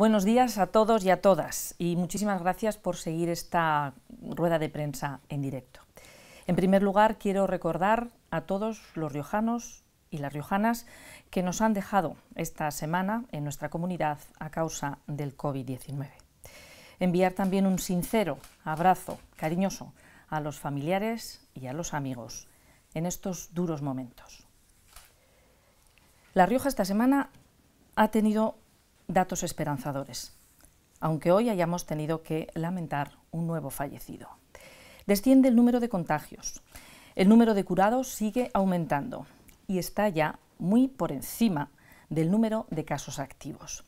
Buenos días a todos y a todas y muchísimas gracias por seguir esta rueda de prensa en directo. En primer lugar, quiero recordar a todos los riojanos y las riojanas que nos han dejado esta semana en nuestra comunidad a causa del COVID-19. Enviar también un sincero abrazo cariñoso a los familiares y a los amigos en estos duros momentos. La Rioja esta semana ha tenido datos esperanzadores, aunque hoy hayamos tenido que lamentar un nuevo fallecido. Desciende el número de contagios, el número de curados sigue aumentando y está ya muy por encima del número de casos activos.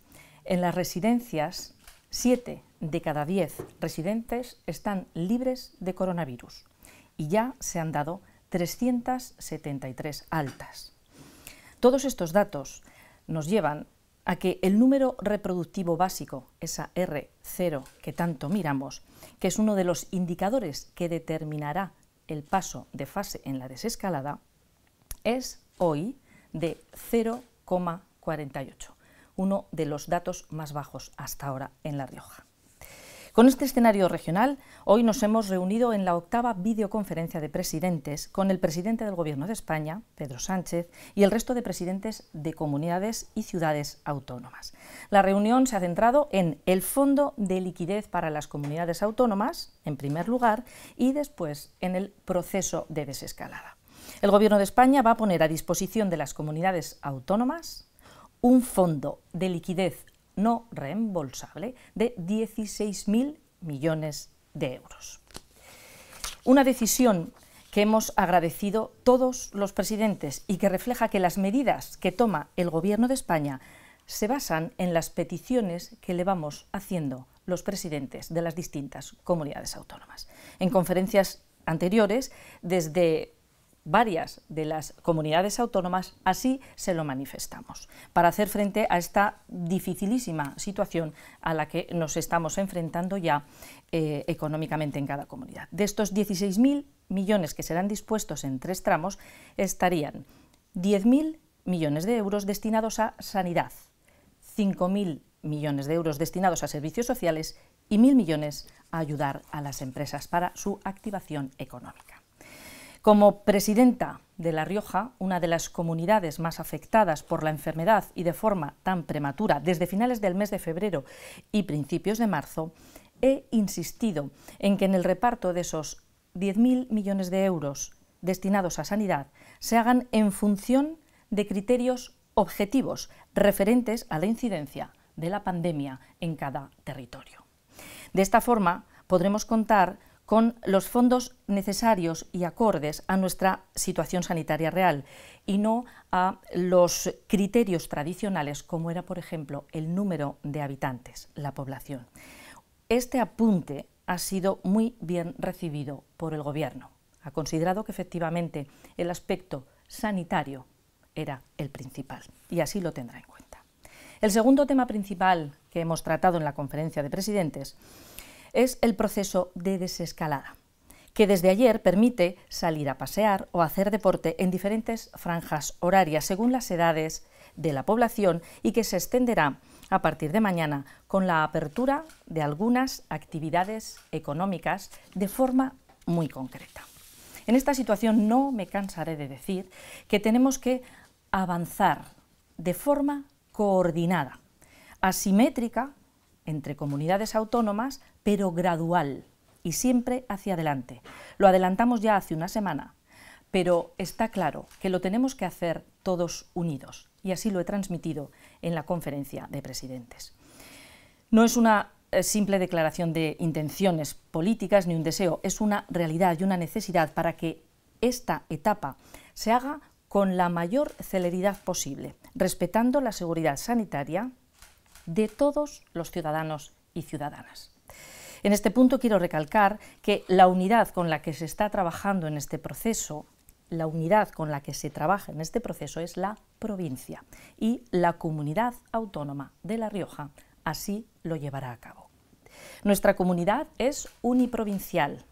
En las residencias, siete de cada 10 residentes están libres de coronavirus y ya se han dado 373 altas. Todos estos datos nos llevan a que el número reproductivo básico, esa R0 que tanto miramos, que es uno de los indicadores que determinará el paso de fase en la desescalada, es hoy de 0,48, uno de los datos más bajos hasta ahora en La Rioja. Con este escenario regional, hoy nos hemos reunido en la octava videoconferencia de presidentes con el presidente del Gobierno de España, Pedro Sánchez, y el resto de presidentes de comunidades y ciudades autónomas. La reunión se ha centrado en el Fondo de Liquidez para las Comunidades Autónomas, en primer lugar, y después en el proceso de desescalada. El Gobierno de España va a poner a disposición de las comunidades autónomas un fondo de liquidez no reembolsable de 16.000 millones de euros. Una decisión que hemos agradecido todos los presidentes y que refleja que las medidas que toma el Gobierno de España se basan en las peticiones que le vamos haciendo los presidentes de las distintas comunidades autónomas. En conferencias anteriores, desde varias de las comunidades autónomas así se lo manifestamos, para hacer frente a esta dificilísima situación a la que nos estamos enfrentando ya eh, económicamente en cada comunidad. De estos 16.000 millones que serán dispuestos en tres tramos, estarían 10.000 millones de euros destinados a sanidad, 5.000 millones de euros destinados a servicios sociales y 1.000 millones a ayudar a las empresas para su activación económica. Como presidenta de La Rioja, una de las comunidades más afectadas por la enfermedad y de forma tan prematura desde finales del mes de febrero y principios de marzo, he insistido en que en el reparto de esos 10.000 millones de euros destinados a sanidad se hagan en función de criterios objetivos referentes a la incidencia de la pandemia en cada territorio. De esta forma, podremos contar con los fondos necesarios y acordes a nuestra situación sanitaria real y no a los criterios tradicionales como era, por ejemplo, el número de habitantes, la población. Este apunte ha sido muy bien recibido por el Gobierno. Ha considerado que efectivamente el aspecto sanitario era el principal y así lo tendrá en cuenta. El segundo tema principal que hemos tratado en la conferencia de presidentes es el proceso de desescalada, que desde ayer permite salir a pasear o hacer deporte en diferentes franjas horarias según las edades de la población y que se extenderá a partir de mañana con la apertura de algunas actividades económicas de forma muy concreta. En esta situación no me cansaré de decir que tenemos que avanzar de forma coordinada, asimétrica entre comunidades autónomas, pero gradual y siempre hacia adelante. Lo adelantamos ya hace una semana, pero está claro que lo tenemos que hacer todos unidos y así lo he transmitido en la conferencia de presidentes. No es una eh, simple declaración de intenciones políticas ni un deseo, es una realidad y una necesidad para que esta etapa se haga con la mayor celeridad posible, respetando la seguridad sanitaria, de todos los ciudadanos y ciudadanas. En este punto quiero recalcar que la unidad con la que se está trabajando en este proceso, la unidad con la que se trabaja en este proceso es la provincia y la comunidad autónoma de La Rioja así lo llevará a cabo. Nuestra comunidad es uniprovincial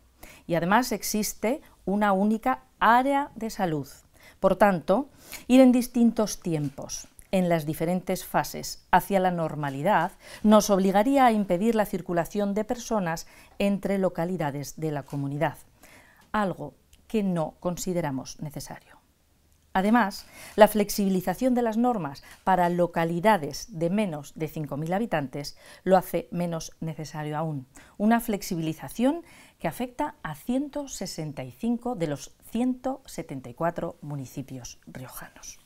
y además existe una única área de salud. Por tanto, ir en distintos tiempos, en las diferentes fases hacia la normalidad nos obligaría a impedir la circulación de personas entre localidades de la comunidad, algo que no consideramos necesario. Además, la flexibilización de las normas para localidades de menos de 5.000 habitantes lo hace menos necesario aún. Una flexibilización que afecta a 165 de los 174 municipios riojanos.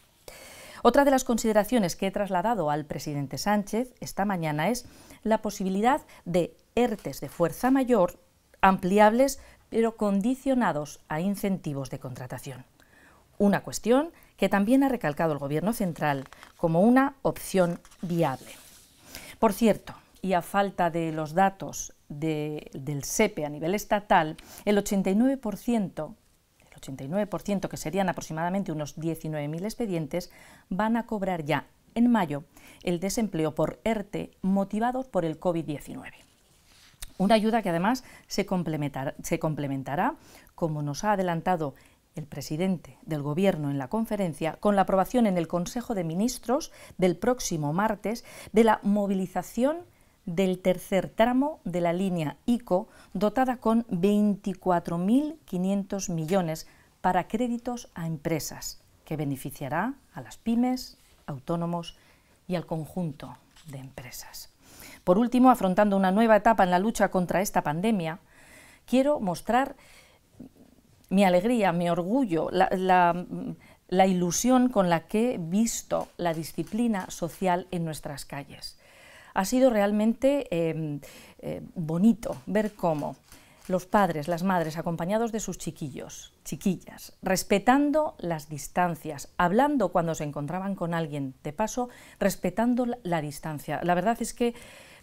Otra de las consideraciones que he trasladado al presidente Sánchez esta mañana es la posibilidad de ERTES de fuerza mayor ampliables pero condicionados a incentivos de contratación. Una cuestión que también ha recalcado el Gobierno central como una opción viable. Por cierto, y a falta de los datos del SEPE a nivel estatal, el 89% 89%, que serían aproximadamente unos 19.000 expedientes, van a cobrar ya en mayo el desempleo por ERTE motivados por el COVID-19. Una ayuda que además se, se complementará, como nos ha adelantado el presidente del Gobierno en la conferencia con la aprobación en el Consejo de Ministros del próximo martes de la movilización del tercer tramo de la línea ICO, dotada con 24.500 millones para créditos a empresas, que beneficiará a las pymes, autónomos y al conjunto de empresas. Por último, afrontando una nueva etapa en la lucha contra esta pandemia, quiero mostrar mi alegría, mi orgullo, la, ilusión con la que he visto la disciplina social en nuestras calles. Ha sido realmente em, eh, bonito ver cómo los padres, las madres, acompañados de sus chiquillos, chiquillas, respetando las distancias, hablando cuando se encontraban con alguien de paso, respetando la distancia. La verdad es que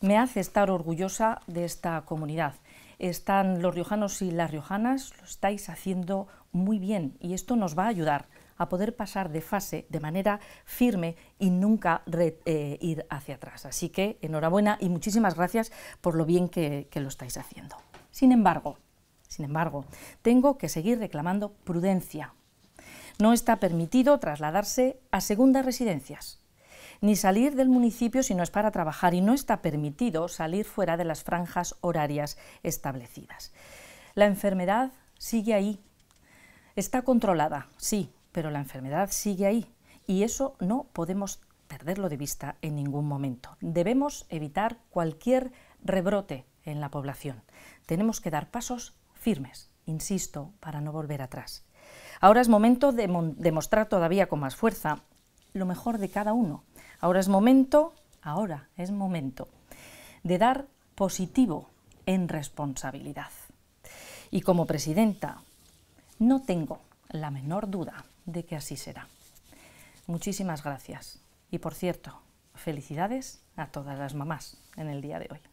me hace estar orgullosa de esta comunidad. Están los riojanos y las riojanas, lo estáis haciendo muy bien y esto nos va a ayudar a poder pasar de fase de manera firme y nunca eh, ir hacia atrás. Así que enhorabuena y muchísimas gracias por lo bien que lo estáis haciendo. Sin embargo, sin embargo, tengo que seguir reclamando prudencia. No está permitido trasladarse a segundas residencias, ni salir del municipio si no es para trabajar y no está permitido salir fuera de las franjas horarias establecidas. La enfermedad sigue ahí. Está controlada, sí, pero la enfermedad sigue ahí y eso no podemos perderlo de vista en ningún momento. Debemos evitar cualquier rebrote en la población. Tenemos que dar pasos firmes, insisto, para no volver atrás. Ahora es momento de demostrar todavía con más fuerza lo mejor de cada uno. Ahora es momento, ahora es momento de dar positivo en responsabilidad. Y como presidenta, no tengo la menor duda de que así será. Muchísimas gracias. Y por cierto, felicidades a todas las mamás en el día de hoy.